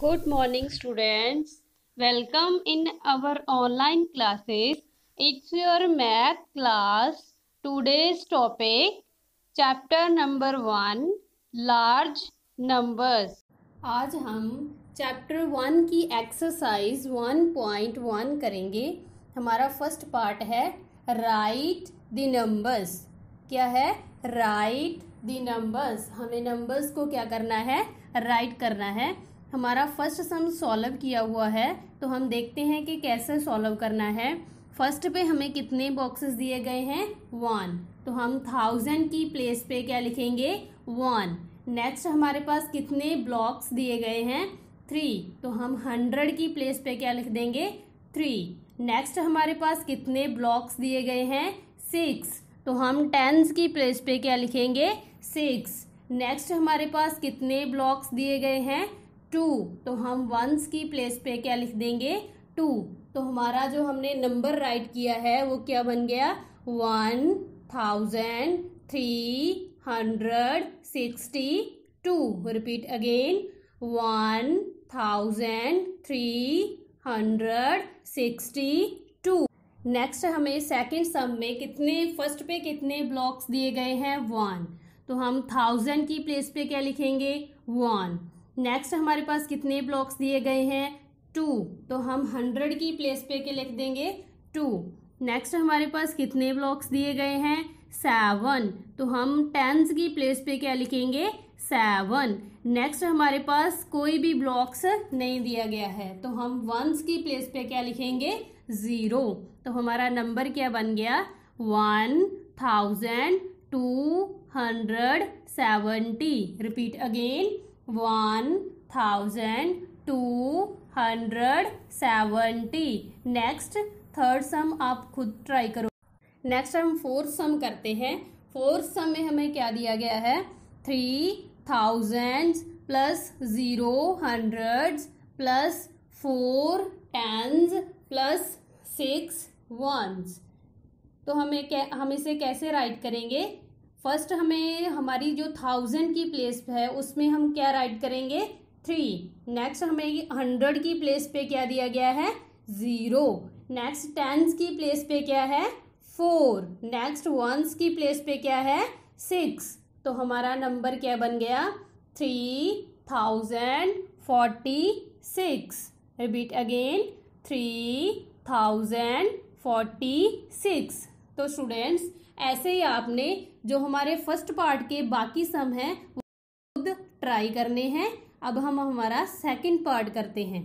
good morning students welcome in our online classes it's your math class today's topic chapter number 1 large numbers आज हम chapter one की exercise 1.1 करेंगे हमारा first part है write the numbers क्या है write the numbers हमें numbers को क्या करना है राइट करना है हमारा फर्स्ट सम सॉल्व किया हुआ है तो हम देखते हैं कि कैसे सॉल्व करना है फर्स्ट पे हमें कितने बॉक्सेस दिए गए हैं वन तो हम थाउजेंड की प्लेस पे क्या लिखेंगे वन नेक्स्ट हमारे पास कितने ब्लॉक्स दिए गए हैं थ्री तो हम हंड्रेड की प्लेस पे क्या लिख देंगे थ्री नेक्स्ट हमारे पास कितने ब्लॉक्स दिए गए हैं सिक्स तो हम टेंस की प्लेस पे क्या लिखेंगे सिक्स नेक्स्ट हमारे पास कितने ब्लॉक्स दिए गए हैं टू तो हम वंस की प्लेस पे क्या लिख देंगे टू तो हमारा जो हमने नंबर राइट किया है वो क्या बन गया one thousand three hundred sixty two repeat again one thousand three hundred sixty two next हमें सेकेंड सम में कितने फर्स्ट पे कितने ब्लॉक्स दिए गए हैं वन तो हम थाउजेंड की प्लेस पे क्या लिखेंगे वन नेक्स्ट हमारे पास कितने ब्लॉक्स दिए गए हैं टू तो हम हंड्रेड की प्लेस पे के लिख देंगे टू नेक्स्ट हमारे पास कितने ब्लॉक्स दिए गए हैं सेवन तो हम टेंस की प्लेस पे क्या लिखेंगे सेवन नेक्स्ट हमारे पास कोई भी ब्लॉक्स नहीं दिया गया है तो हम वंस की प्लेस पे क्या लिखेंगे ज़ीरो तो हमारा नंबर क्या बन गया one thousand two hundred seventy repeat again one thousand two hundred seventy next third sum आप खुद ट्राई करो नेक्स्ट हम फोर्थ सम करते हैं फोर्थ सम में हमें क्या दिया गया है three thousand plus zero hundred plus four tens plus six ones तो हमें क्या हम इसे कैसे राइट करेंगे फर्स्ट हमें हमारी जो थाउजेंड की प्लेस है उसमें हम क्या राइट करेंगे थ्री नेक्स्ट हमें हंड्रेड की प्लेस पे क्या दिया गया है ज़ीरो नेक्स्ट टेंस की प्लेस पे क्या है फोर नेक्स्ट वंस की प्लेस पे क्या है सिक्स तो हमारा नंबर क्या बन गया three thousand forty six repeat again three thousand forty six तो स्टूडेंट्स ऐसे ही आपने जो हमारे फर्स्ट पार्ट के बाकी सम हैं खुद ट्राई करने हैं अब हम हमारा सेकंड पार्ट करते हैं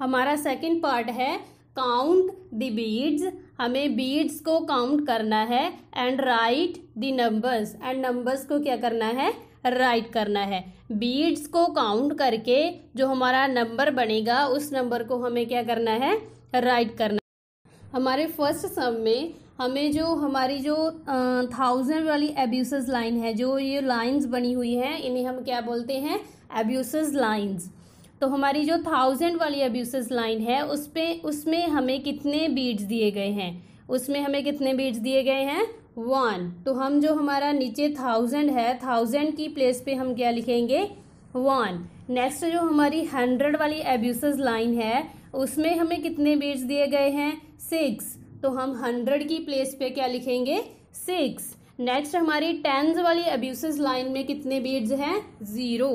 हमारा सेकंड पार्ट है काउंट द बीड्स हमें बीड्स को काउंट करना है and write the numbers and numbers को क्या करना है राइट right करना है बीड्स को काउंट करके जो हमारा नंबर बनेगा उस नंबर को हमें क्या करना है राइट right करना हमारे फर्स्ट सम में हमें जो हमारी जो थाउजेंड वाली एब्यूसेस लाइन है जो ये लाइंस बनी हुई हैं इन्हें हम क्या बोलते हैं एब्यूसेस लाइंस तो हमारी जो थाउजेंड वाली एब्यूसेस लाइन है उस पर उसमें हमें कितने बीड्स दिए गए हैं उसमें हमें कितने बीड्स दिए गए हैं वन तो हम जो हमारा नीचे थाउजेंड है थाउजेंड की प्लेस पे हम क्या लिखेंगे वन नेक्स्ट जो हमारी हंड्रेड वाली एब्यूस लाइन है उसमें हमें कितने बीड्स दिए गए हैं सिक्स तो हम हंड्रेड की प्लेस पे क्या लिखेंगे सिक्स नेक्स्ट हमारी टेंस वाली एब्यूस लाइन में कितने बीड्स हैं ज़ीरो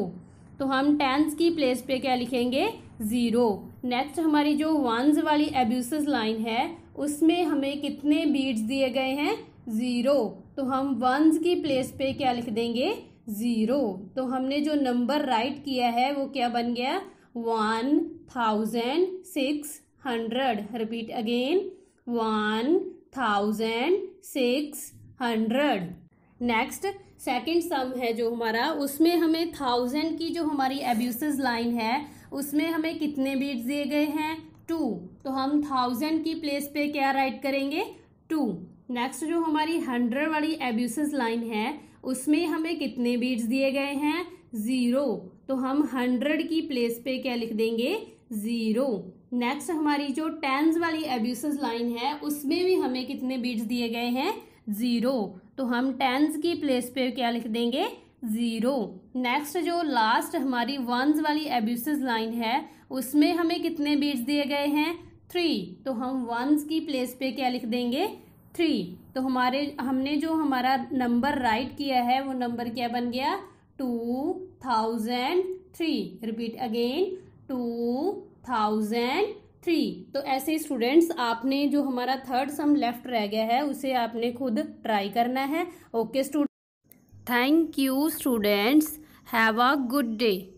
तो हम टेंस की प्लेस पे क्या लिखेंगे ज़ीरो नेक्स्ट हमारी जो वंस वाली एब्यूस लाइन है उसमें हमें कितने बीड्स दिए गए हैं ज़ीरो तो हम वंस की प्लेस पे क्या लिख देंगे ज़ीरो तो हमने जो नंबर राइट किया है वो क्या बन गया one thousand six hundred repeat again one thousand six hundred next second sum है जो हमारा उसमें हमें थाउजेंड की जो हमारी एब्यूस लाइन है उसमें हमें कितने बीट दिए गए हैं टू तो हम थाउजेंड की प्लेस पे क्या राइट करेंगे टू नेक्स्ट जो हमारी हंड्रेड वाली एब्यूस लाइन है उसमें हमें कितने बीट्स दिए गए हैं ज़ीरो तो हम हंड्रेड की प्लेस पे क्या लिख देंगे ज़ीरो नेक्स्ट हमारी जो टेंस वाली एब्यूस लाइन है उसमें भी हमें कितने बीट्स दिए गए हैं ज़ीरो तो हम टेंस की प्लेस पे क्या लिख देंगे ज़ीरो नेक्स्ट जो लास्ट हमारी वंस वाली एब्यूस लाइन है उसमें हमें कितने बीट्स दिए गए हैं थ्री तो हम वंस की प्लेस पे क्या लिख देंगे थ्री तो हमारे हमने जो हमारा नंबर राइट किया है वो नंबर क्या बन गया two thousand three repeat again two thousand three तो ऐसे स्टूडेंट्स आपने जो हमारा थर्ड सम लेफ्ट रह गया है उसे आपने खुद ट्राई करना है okay student thank you students have a good day